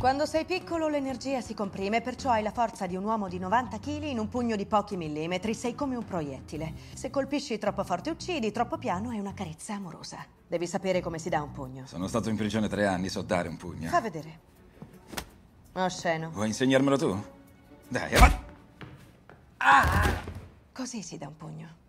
Quando sei piccolo l'energia si comprime, perciò hai la forza di un uomo di 90 kg in un pugno di pochi millimetri, sei come un proiettile. Se colpisci troppo forte uccidi, troppo piano è una carezza amorosa. Devi sapere come si dà un pugno. Sono stato in prigione tre anni, so dare un pugno. Fa vedere. Osceno. Oh, Vuoi insegnarmelo tu? Dai, avanti! Ah! Così si dà un pugno.